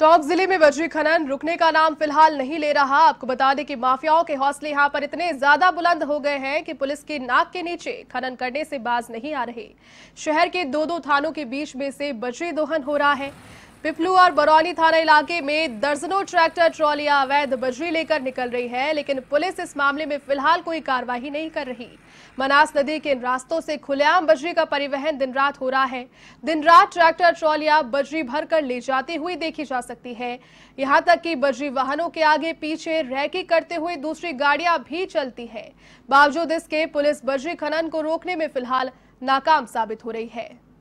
टोंक जिले में वज्री खनन रुकने का नाम फिलहाल नहीं ले रहा आपको बता दें कि माफियाओं के हौसले यहां पर इतने ज्यादा बुलंद हो गए हैं कि पुलिस के नाक के नीचे खनन करने से बाज नहीं आ रहे शहर के दो दो थानों के बीच में से वज्री दोहन हो रहा है पिपलू और बरौली थाना इलाके में दर्जनों ट्रैक्टर ट्रॉलियां अवैध बजरी लेकर निकल रही है लेकिन पुलिस इस मामले में फिलहाल कोई कार्रवाई नहीं कर रही मनास नदी के इन रास्तों से खुलेआम बजरी का परिवहन दिन रात हो रहा है दिन रात ट्रैक्टर ट्रॉलियां बजरी भरकर ले जाती हुई देखी जा सकती है यहाँ तक कि बजरी वाहनों के आगे पीछे रैकी करते हुए दूसरी गाड़ियां भी चलती है बावजूद इसके पुलिस बजरी खनन को रोकने में फिलहाल नाकाम साबित हो रही है